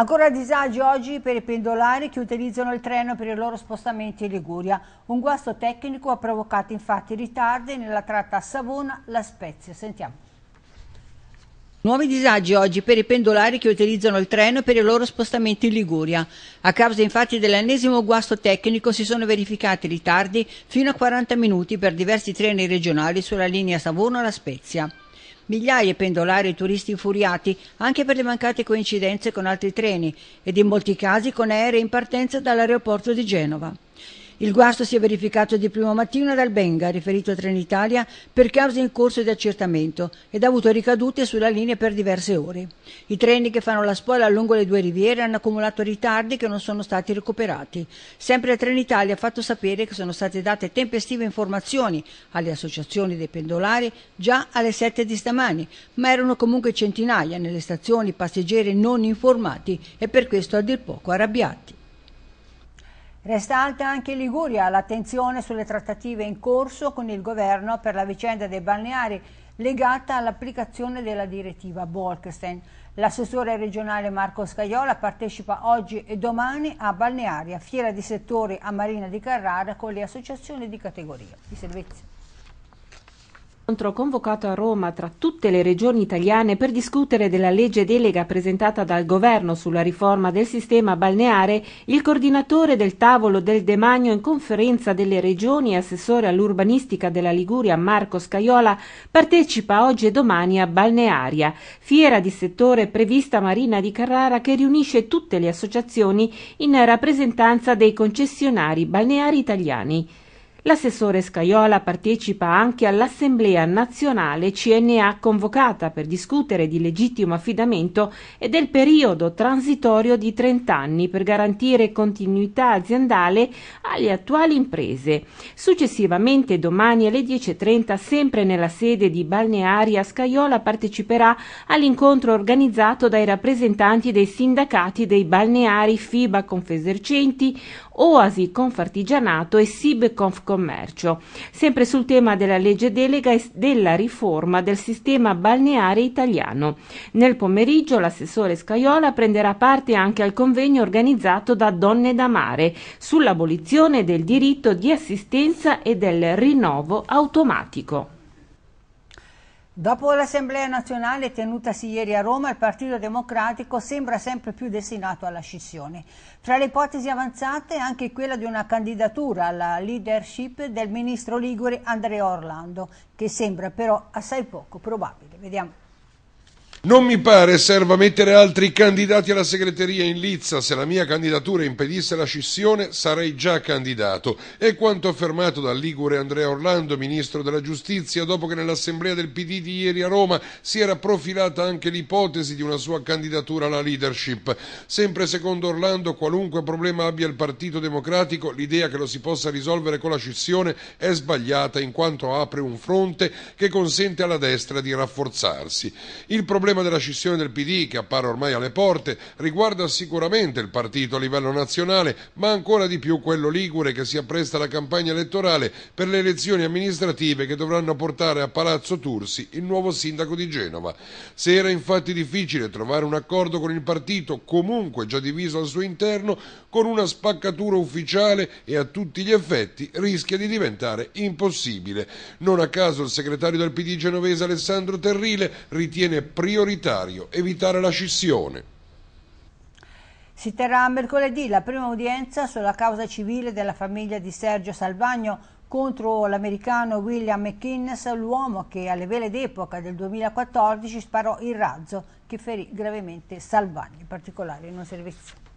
Ancora disagi oggi per i pendolari che utilizzano il treno per i loro spostamenti in Liguria. Un guasto tecnico ha provocato infatti ritardi nella tratta Savona-La Spezia. Sentiamo. Nuovi disagi oggi per i pendolari che utilizzano il treno per i loro spostamenti in Liguria. A causa infatti dell'ennesimo guasto tecnico si sono verificati ritardi fino a 40 minuti per diversi treni regionali sulla linea Savona-La Spezia migliaia di pendolari e turisti infuriati anche per le mancate coincidenze con altri treni ed in molti casi con aerei in partenza dall'aeroporto di Genova. Il guasto si è verificato di primo mattino ad Albenga, riferito a Trenitalia, per cause in corso di accertamento ed ha avuto ricadute sulla linea per diverse ore. I treni che fanno la spola lungo le due riviere hanno accumulato ritardi che non sono stati recuperati. Sempre Trenitalia ha fatto sapere che sono state date tempestive informazioni alle associazioni dei pendolari già alle 7 di stamani, ma erano comunque centinaia nelle stazioni passeggeri non informati e per questo a dir poco arrabbiati. Resta alta anche in Liguria l'attenzione sulle trattative in corso con il governo per la vicenda dei balneari legata all'applicazione della direttiva Bolkestein. L'assessore regionale Marco Scaiola partecipa oggi e domani a Balnearia, fiera di settore a Marina di Carrara con le associazioni di categoria. I servizi incontro convocato a Roma tra tutte le regioni italiane per discutere della legge delega presentata dal governo sulla riforma del sistema balneare, il coordinatore del tavolo del Demagno in conferenza delle regioni e assessore all'urbanistica della Liguria Marco Scaiola partecipa oggi e domani a Balnearia, fiera di settore prevista Marina di Carrara che riunisce tutte le associazioni in rappresentanza dei concessionari balneari italiani. L'assessore Scaiola partecipa anche all'Assemblea nazionale CNA convocata per discutere di legittimo affidamento e del periodo transitorio di 30 anni per garantire continuità aziendale alle attuali imprese. Successivamente domani alle 10.30 sempre nella sede di Balnearia Scaiola parteciperà all'incontro organizzato dai rappresentanti dei sindacati dei balneari FIBA Confesercenti, Oasi Conf Artigianato e Sib Commercio, sempre sul tema della legge delega e della riforma del sistema balneare italiano. Nel pomeriggio l'assessore Scaiola prenderà parte anche al convegno organizzato da Donne da Mare sull'abolizione del diritto di assistenza e del rinnovo automatico. Dopo l'Assemblea nazionale tenutasi ieri a Roma, il Partito Democratico sembra sempre più destinato alla scissione. Tra le ipotesi avanzate anche quella di una candidatura alla leadership del ministro Ligure Andrea Orlando, che sembra però assai poco probabile. Vediamo. Non mi pare serva mettere altri candidati alla segreteria in lizza. Se la mia candidatura impedisse la scissione, sarei già candidato. È quanto affermato dal Ligure Andrea Orlando, ministro della Giustizia, dopo che nell'assemblea del PD di ieri a Roma si era profilata anche l'ipotesi di una sua candidatura alla leadership. Sempre secondo Orlando, qualunque problema abbia il Partito Democratico, l'idea che lo si possa risolvere con la scissione è sbagliata in quanto apre un fronte che consente alla destra di rafforzarsi. Il problema problema della scissione del PD, che appare ormai alle porte, riguarda sicuramente il partito a livello nazionale, ma ancora di più quello ligure che si appresta alla campagna elettorale per le elezioni amministrative che dovranno portare a Palazzo Tursi il nuovo sindaco di Genova. Se era infatti difficile trovare un accordo con il partito, comunque già diviso al suo interno, con una spaccatura ufficiale e a tutti gli effetti rischia di diventare impossibile. Non a caso il segretario del PD genovese Alessandro Terrile ritiene prioritario prioritario evitare la scissione. Si terrà mercoledì la prima udienza sulla causa civile della famiglia di Sergio Salvagno contro l'americano William McInnes, l'uomo che alle vele d'epoca del 2014 sparò il razzo che ferì gravemente Salvagno, in particolare in un servizio.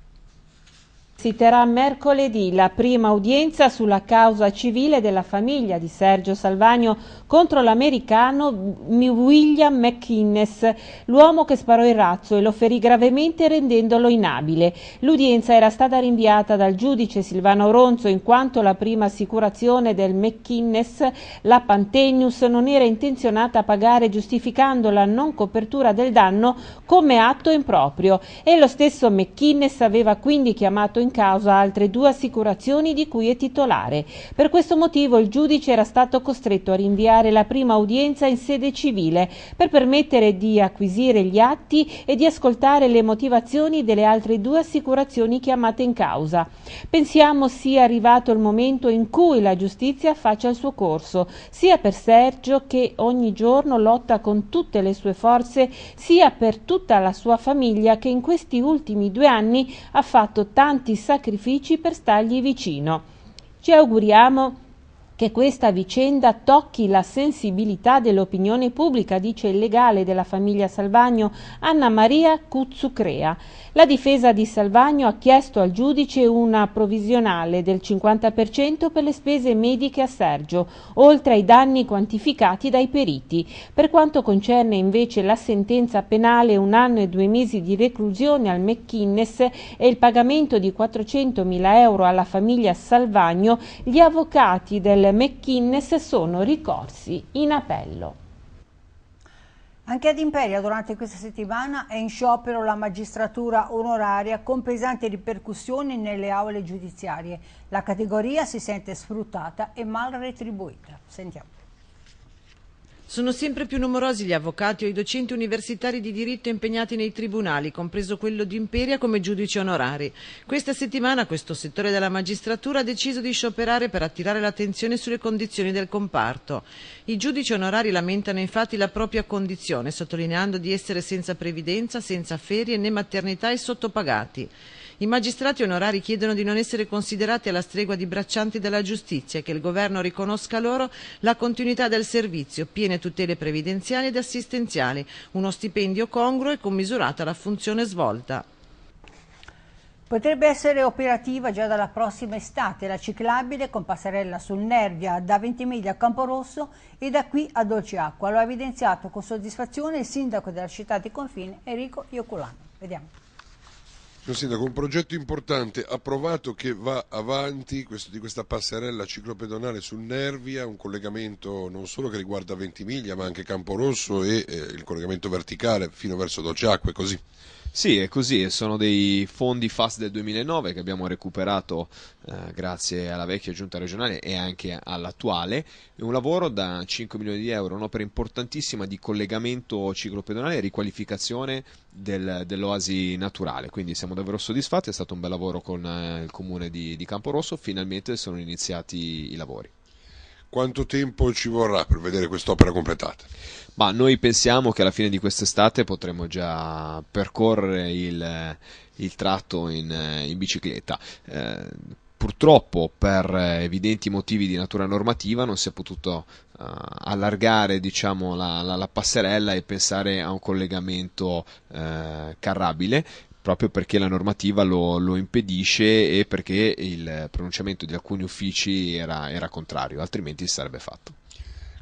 Si terrà mercoledì la prima udienza sulla causa civile della famiglia di Sergio Salvagno contro l'americano William McInnes, l'uomo che sparò il razzo e lo ferì gravemente rendendolo inabile. L'udienza era stata rinviata dal giudice Silvano Ronzo in quanto la prima assicurazione del McInnes, la Pantenius, non era intenzionata a pagare giustificando la non copertura del danno come atto improprio e lo stesso McInnes aveva quindi chiamato in causa altre due assicurazioni di cui è titolare. Per questo motivo il giudice era stato costretto a rinviare la prima udienza in sede civile per permettere di acquisire gli atti e di ascoltare le motivazioni delle altre due assicurazioni chiamate in causa. Pensiamo sia arrivato il momento in cui la giustizia faccia il suo corso, sia per Sergio che ogni giorno lotta con tutte le sue forze, sia per tutta la sua famiglia che in questi ultimi due anni ha fatto tanti sacrifici per stargli vicino. Ci auguriamo che questa vicenda tocchi la sensibilità dell'opinione pubblica, dice il legale della famiglia Salvagno Anna Maria Cuzzucrea. La difesa di Salvagno ha chiesto al giudice una provvisionale del 50% per le spese mediche a Sergio, oltre ai danni quantificati dai periti. Per quanto concerne invece la sentenza penale un anno e due mesi di reclusione al McInnes e il pagamento di 400.000 euro alla famiglia Salvagno, gli avvocati del del McInnes sono ricorsi in appello. Anche ad Imperia durante questa settimana è in sciopero la magistratura onoraria con pesanti ripercussioni nelle aule giudiziarie. La categoria si sente sfruttata e mal retribuita. Sentiamo. Sono sempre più numerosi gli avvocati o i docenti universitari di diritto impegnati nei tribunali, compreso quello di Imperia come giudici onorari. Questa settimana questo settore della magistratura ha deciso di scioperare per attirare l'attenzione sulle condizioni del comparto. I giudici onorari lamentano infatti la propria condizione, sottolineando di essere senza previdenza, senza ferie né maternità e sottopagati. I magistrati onorari chiedono di non essere considerati alla stregua di braccianti della giustizia e che il governo riconosca loro la continuità del servizio, piene tutele previdenziali ed assistenziali, uno stipendio congruo e commisurato alla funzione svolta. Potrebbe essere operativa già dalla prossima estate la ciclabile con passerella sul Nervia da Ventimiglia a Camporosso e da qui a Dolceacqua. Lo ha evidenziato con soddisfazione il sindaco della città di Confine Enrico Ioculano. Vediamo. Signor Sindaco, un progetto importante approvato che va avanti questo, di questa passerella ciclopedonale sul Nervia, un collegamento non solo che riguarda Ventimiglia ma anche Campo Rosso e eh, il collegamento verticale fino verso è così. Sì, è così, sono dei fondi FAS del 2009 che abbiamo recuperato eh, grazie alla vecchia giunta regionale e anche all'attuale. Un lavoro da 5 milioni di euro, un'opera importantissima di collegamento ciclopedonale e riqualificazione del, dell'oasi naturale. Quindi siamo davvero soddisfatti, è stato un bel lavoro con eh, il comune di, di Camporosso, finalmente sono iniziati i lavori. Quanto tempo ci vorrà per vedere quest'opera completata? Ma noi pensiamo che alla fine di quest'estate potremo già percorrere il, il tratto in, in bicicletta. Eh, purtroppo per eh, evidenti motivi di natura normativa non si è potuto uh, allargare diciamo, la, la, la, passerella e pensare a un collegamento uh, carrabile proprio perché la normativa lo, lo, impedisce e perché il pronunciamento di alcuni uffici era, era contrario, altrimenti si sarebbe fatto.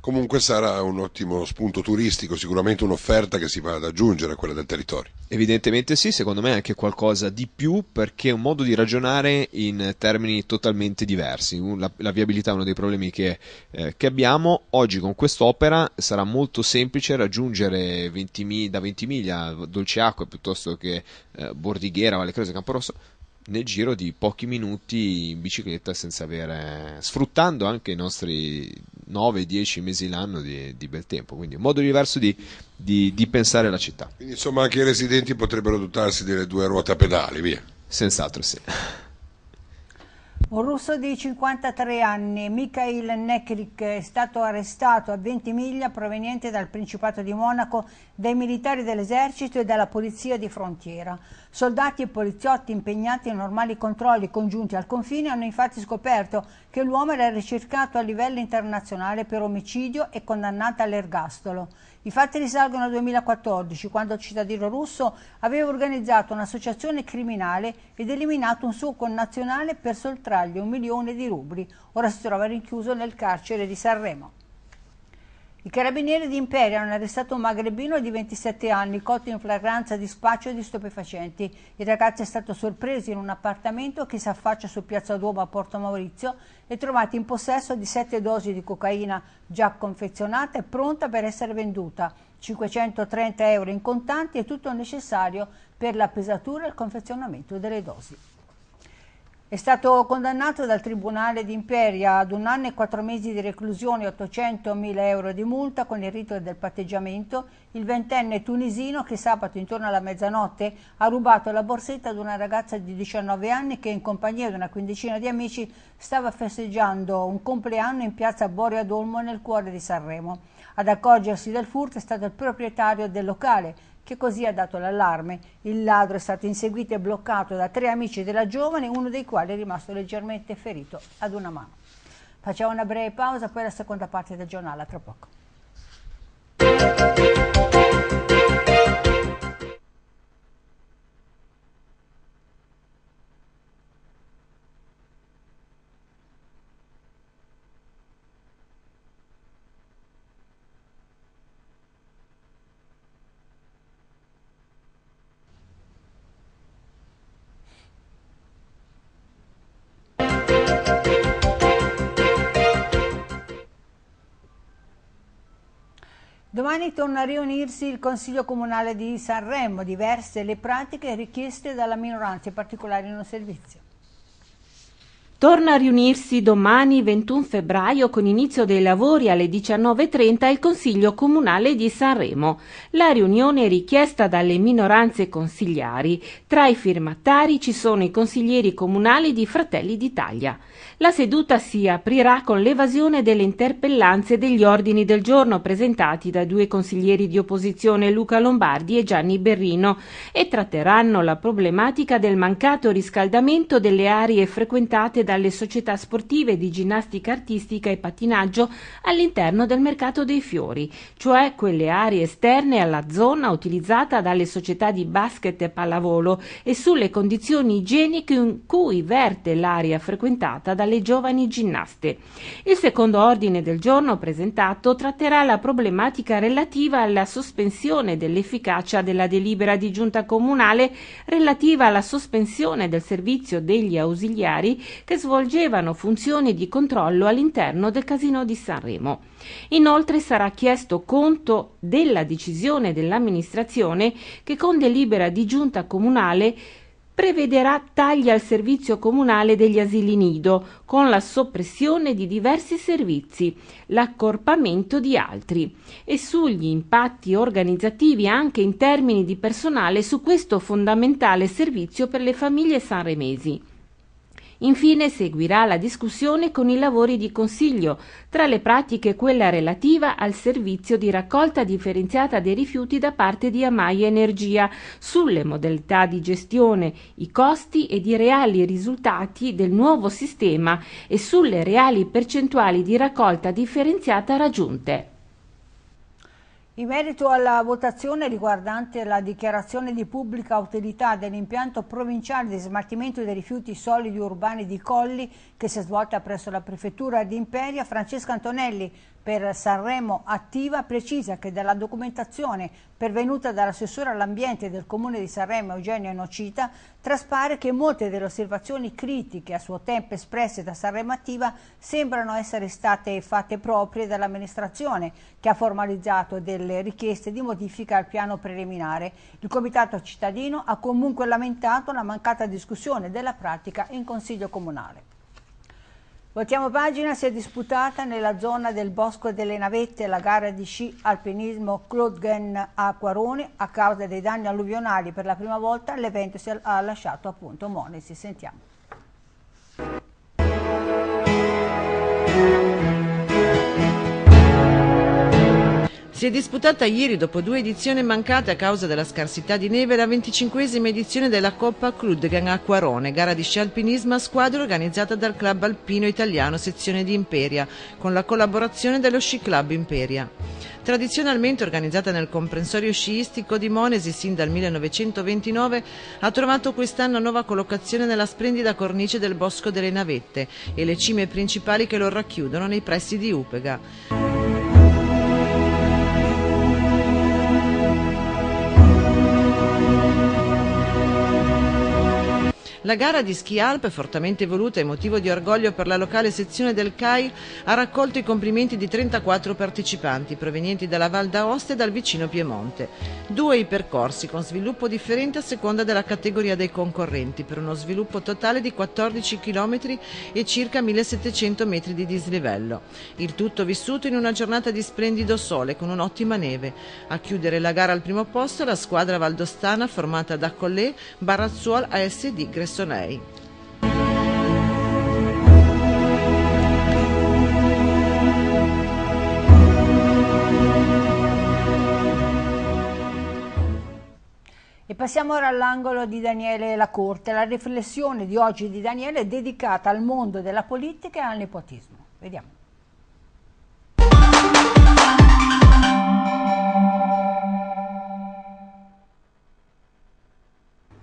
Comunque sarà un ottimo spunto turistico, sicuramente un'offerta che si va ad aggiungere a quella del territorio. Evidentemente sì, secondo me è anche qualcosa di più perché è un modo di ragionare in termini totalmente diversi. La, la viabilità è uno dei problemi che, eh, che abbiamo. Oggi con quest'opera sarà molto semplice raggiungere 20, da Ventimiglia, Dolceacqua piuttosto che eh, Bordighera, Valle Creso e Camporosso nel giro di pochi minuti in bicicletta senza avere sfruttando anche i nostri 9-10 mesi l'anno di, di, bel tempo quindi un modo diverso di, di, di pensare alla città quindi, insomma anche i residenti potrebbero dotarsi delle due ruote a pedali via senz'altro sì un russo di 53 anni, Mikhail Nekrik, è stato arrestato a 20 miglia proveniente dal Principato di Monaco dai militari dell'esercito e dalla polizia di frontiera. Soldati e poliziotti impegnati in normali controlli congiunti al confine hanno infatti scoperto che l'uomo era ricercato a livello internazionale per omicidio e condannato all'ergastolo. I fatti risalgono al 2014, quando il cittadino russo aveva organizzato un'associazione criminale ed eliminato un suo connazionale per soltrare tagli un milione di rubli. Ora si trova rinchiuso nel carcere di Sanremo. I carabinieri di Imperia hanno arrestato un magrebino di 27 anni, cotto in flagranza di spaccio e di stupefacenti. Il ragazzo è stato sorpreso in un appartamento che si affaccia su Piazza Duomo a Porto Maurizio e trovato in possesso di 7 dosi di cocaina già confezionata e pronta per essere venduta. 530 euro in contanti e tutto il necessario per la pesatura e il confezionamento delle dosi. È stato condannato dal Tribunale d'Imperia ad un anno e quattro mesi di reclusione e 800.000 euro di multa con il rito del patteggiamento il ventenne tunisino che sabato intorno alla mezzanotte ha rubato la borsetta ad una ragazza di 19 anni che in compagnia di una quindicina di amici stava festeggiando un compleanno in piazza Boria Dolmo nel cuore di Sanremo. Ad accorgersi del furto è stato il proprietario del locale che così ha dato l'allarme. Il ladro è stato inseguito e bloccato da tre amici della giovane, uno dei quali è rimasto leggermente ferito ad una mano. Facciamo una breve pausa, poi la seconda parte del giornale, a tra poco. Domani torna a riunirsi il Consiglio Comunale di Sanremo, diverse le pratiche richieste dalla minoranza, in particolare in un servizio. Torna a riunirsi domani 21 febbraio con inizio dei lavori alle 19.30 il Consiglio Comunale di Sanremo. La riunione è richiesta dalle minoranze consigliari. Tra i firmatari ci sono i consiglieri comunali di Fratelli d'Italia. La seduta si aprirà con l'evasione delle interpellanze degli ordini del giorno presentati da due consiglieri di opposizione Luca Lombardi e Gianni Berrino e tratteranno la problematica del mancato riscaldamento delle aree frequentate da dalle società sportive di ginnastica artistica e pattinaggio all'interno del mercato dei fiori, cioè quelle aree esterne alla zona utilizzata dalle società di basket e pallavolo e sulle condizioni igieniche in cui verte l'area frequentata dalle giovani ginnaste. Il secondo ordine del giorno presentato tratterà la problematica relativa alla sospensione dell'efficacia della delibera di giunta comunale relativa alla sospensione del servizio degli ausiliari che svolgevano funzioni di controllo all'interno del Casino di Sanremo. Inoltre sarà chiesto conto della decisione dell'amministrazione che con delibera di giunta comunale prevederà tagli al servizio comunale degli asili nido, con la soppressione di diversi servizi, l'accorpamento di altri e sugli impatti organizzativi anche in termini di personale su questo fondamentale servizio per le famiglie sanremesi. Infine seguirà la discussione con i lavori di consiglio, tra le pratiche quella relativa al servizio di raccolta differenziata dei rifiuti da parte di Amai Energia, sulle modalità di gestione, i costi ed i reali risultati del nuovo sistema e sulle reali percentuali di raccolta differenziata raggiunte. In merito alla votazione riguardante la dichiarazione di pubblica utilità dell'impianto provinciale di smaltimento dei rifiuti solidi urbani di Colli che si è svolta presso la Prefettura di Imperia, Francesca Antonelli, per Sanremo Attiva precisa che dalla documentazione pervenuta dall'assessore all'ambiente del comune di Sanremo Eugenio Nocita traspare che molte delle osservazioni critiche a suo tempo espresse da Sanremo Attiva sembrano essere state fatte proprie dall'amministrazione che ha formalizzato delle richieste di modifica al piano preliminare. Il comitato cittadino ha comunque lamentato la mancata discussione della pratica in consiglio comunale. Voltiamo pagina, si è disputata nella zona del Bosco delle Navette la gara di sci alpinismo Clodgen a Quarone. A causa dei danni alluvionali per la prima volta l'evento ha lasciato appunto Monesi. Sentiamo. Si è disputata ieri, dopo due edizioni mancate a causa della scarsità di neve, la venticinquesima edizione della Coppa Cludgan Acquarone, gara di sci alpinismo a squadra organizzata dal Club Alpino Italiano Sezione di Imperia, con la collaborazione dello Sci Club Imperia. Tradizionalmente organizzata nel comprensorio sciistico di Monesi sin dal 1929, ha trovato quest'anno nuova collocazione nella splendida cornice del Bosco delle Navette e le cime principali che lo racchiudono nei pressi di Upega. La gara di ski alp, fortemente voluta e motivo di orgoglio per la locale sezione del CAI, ha raccolto i complimenti di 34 partecipanti provenienti dalla Val d'Aosta e dal vicino Piemonte. Due i percorsi con sviluppo differente a seconda della categoria dei concorrenti per uno sviluppo totale di 14 km e circa 1700 metri di dislivello. Il tutto vissuto in una giornata di splendido sole con un'ottima neve. A chiudere la gara al primo posto la squadra valdostana formata da Collet, Barazzuol, ASD, Gressini. Personei. E passiamo ora all'angolo di Daniele Lacorte. La riflessione di oggi di Daniele è dedicata al mondo della politica e al nepotismo. Vediamo.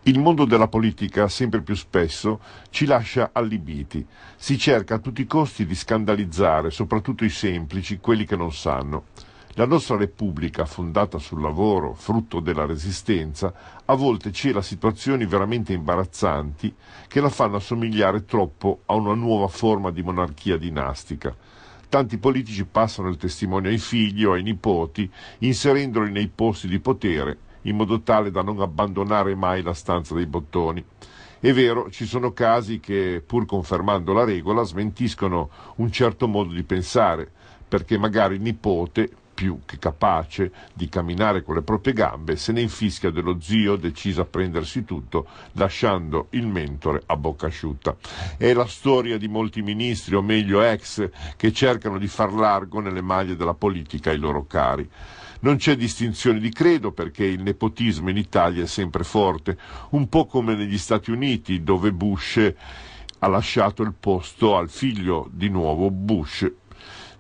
Il mondo della politica, sempre più spesso, ci lascia allibiti. Si cerca a tutti i costi di scandalizzare, soprattutto i semplici, quelli che non sanno. La nostra Repubblica, fondata sul lavoro, frutto della resistenza, a volte cela situazioni veramente imbarazzanti che la fanno assomigliare troppo a una nuova forma di monarchia dinastica. Tanti politici passano il testimonio ai figli o ai nipoti, inserendoli nei posti di potere in modo tale da non abbandonare mai la stanza dei bottoni. È vero, ci sono casi che, pur confermando la regola, smentiscono un certo modo di pensare, perché magari il nipote, più che capace di camminare con le proprie gambe, se ne infischia dello zio deciso a prendersi tutto, lasciando il mentore a bocca asciutta. È la storia di molti ministri, o meglio ex, che cercano di far largo nelle maglie della politica ai loro cari. Non c'è distinzione di credo perché il nepotismo in Italia è sempre forte, un po' come negli Stati Uniti dove Bush ha lasciato il posto al figlio di nuovo Bush,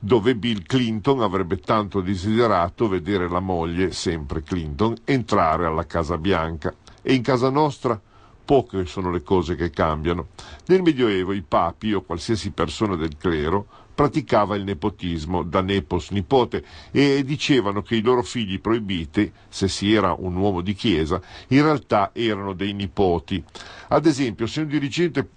dove Bill Clinton avrebbe tanto desiderato vedere la moglie, sempre Clinton, entrare alla Casa Bianca. E in casa nostra poche sono le cose che cambiano. Nel Medioevo i papi o qualsiasi persona del clero praticava il nepotismo da nepos nipote e dicevano che i loro figli proibiti, se si era un uomo di chiesa, in realtà erano dei nipoti. Ad esempio, se un dirigente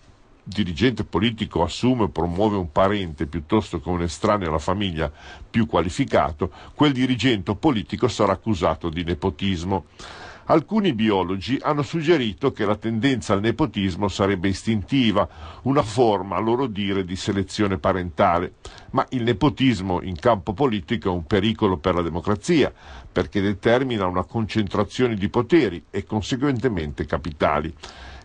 dirigente politico assume o promuove un parente piuttosto che un estraneo alla famiglia più qualificato, quel dirigente politico sarà accusato di nepotismo. Alcuni biologi hanno suggerito che la tendenza al nepotismo sarebbe istintiva, una forma, a loro dire, di selezione parentale. Ma il nepotismo in campo politico è un pericolo per la democrazia, perché determina una concentrazione di poteri e conseguentemente capitali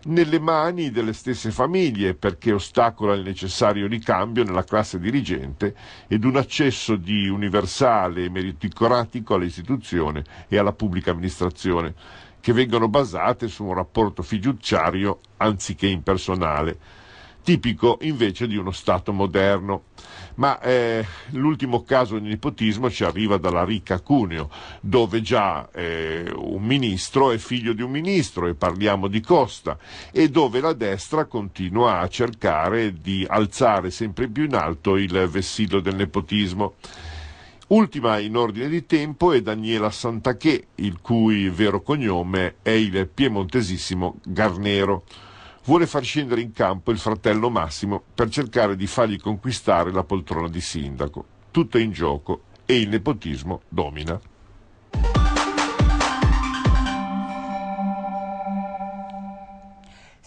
nelle mani delle stesse famiglie perché ostacola il necessario ricambio nella classe dirigente ed un accesso di universale e meritocratico all'istituzione e alla pubblica amministrazione che vengono basate su un rapporto fiduciario anziché impersonale tipico invece di uno Stato moderno. Ma eh, l'ultimo caso di nipotismo ci arriva dalla ricca Cuneo, dove già eh, un ministro è figlio di un ministro, e parliamo di Costa, e dove la destra continua a cercare di alzare sempre più in alto il vessillo del nepotismo. Ultima in ordine di tempo è Daniela Santachè, il cui vero cognome è il piemontesissimo Garnero vuole far scendere in campo il fratello Massimo per cercare di fargli conquistare la poltrona di sindaco. Tutto è in gioco e il nepotismo domina.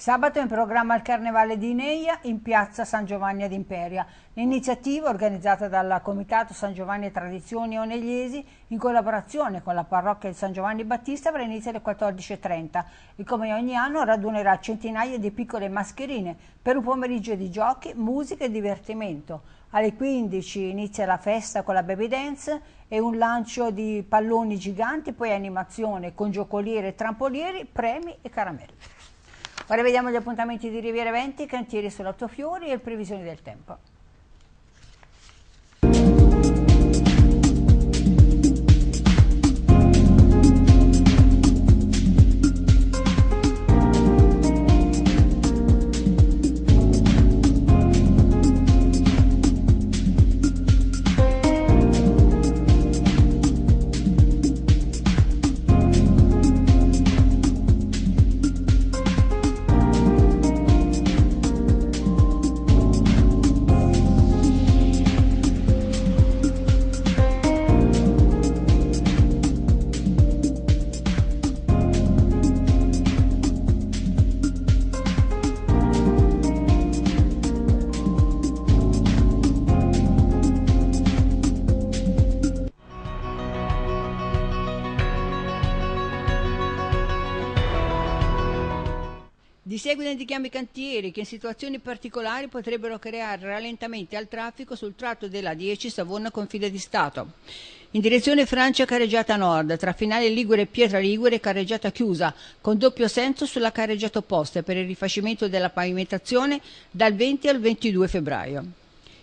Sabato in programma il Carnevale di Ineia in piazza San Giovanni ad Imperia, l'iniziativa organizzata dal Comitato San Giovanni e Tradizioni Onegliesi in collaborazione con la parrocchia di San Giovanni Battista avrà inizio alle 14.30 e come ogni anno radunerà centinaia di piccole mascherine per un pomeriggio di giochi, musica e divertimento. Alle 15 inizia la festa con la baby dance e un lancio di palloni giganti, poi animazione con giocoliere e trampolieri, premi e caramelle. Ora vediamo gli appuntamenti di Riviera Venti, cantieri sull'Ottofiori e previsioni del tempo. richiami cantieri che in situazioni particolari potrebbero creare rallentamenti al traffico sul tratto della 10 Savona Confide di Stato. In direzione Francia carreggiata nord, tra finale Ligure e Pietra Ligure carreggiata chiusa, con doppio senso sulla carreggiata opposta per il rifacimento della pavimentazione dal 20 al 22 febbraio.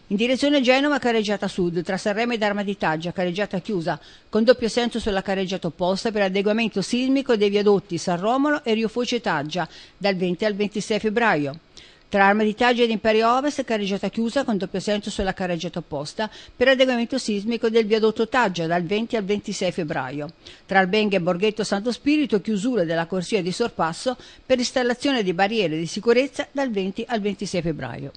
In direzione Genova careggiata sud, tra Sanremo ed Arma di Taggia, carreggiata chiusa, con doppio senso sulla careggiata opposta per adeguamento sismico dei viadotti San Romolo e Rio Foce Taggia, dal 20 al 26 febbraio. Tra Arma di Taggia ed Imperio Ovest, careggiata chiusa con doppio senso sulla careggiata opposta per adeguamento sismico del viadotto Taggia dal 20 al 26 febbraio. Tra Albenga e Borghetto Santo Spirito, chiusura della corsia di sorpasso per installazione di barriere di sicurezza dal 20 al 26 febbraio.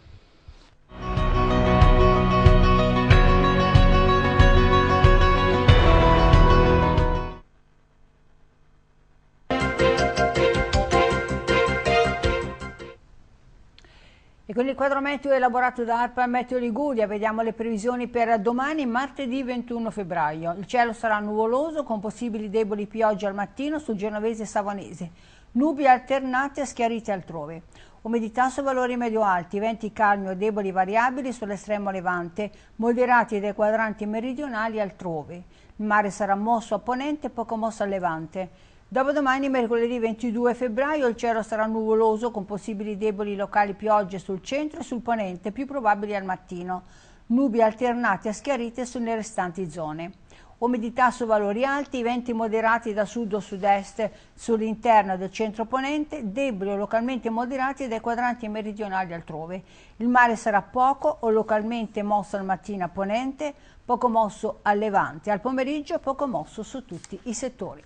E con il quadro meteo elaborato da ARPA Meteo Liguria vediamo le previsioni per domani martedì 21 febbraio. Il cielo sarà nuvoloso con possibili deboli piogge al mattino sul genovese e savanese. Nubi alternate e schiarite altrove. Umidità su valori medio-alti, venti calmi o deboli variabili sull'estremo levante, moderati dai quadranti meridionali altrove. Il mare sarà mosso a ponente e poco mosso a levante. Dopodomani, mercoledì 22 febbraio, il cielo sarà nuvoloso con possibili deboli locali piogge sul centro e sul ponente, più probabili al mattino. Nubi alternate a schiarite sulle restanti zone. Umidità su valori alti, venti moderati da sud o sud-est sull'interno del centro ponente, deboli o localmente moderati dai quadranti meridionali altrove. Il mare sarà poco o localmente mosso al mattino a ponente, poco mosso a levante, al pomeriggio poco mosso su tutti i settori.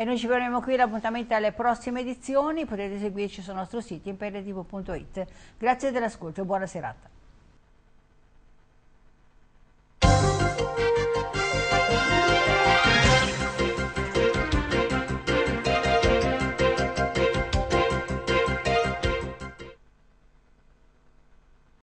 E noi ci vedremo qui, l'appuntamento alle prossime edizioni, potete seguirci sul nostro sito imperativo.it. Grazie dell'ascolto e buona serata.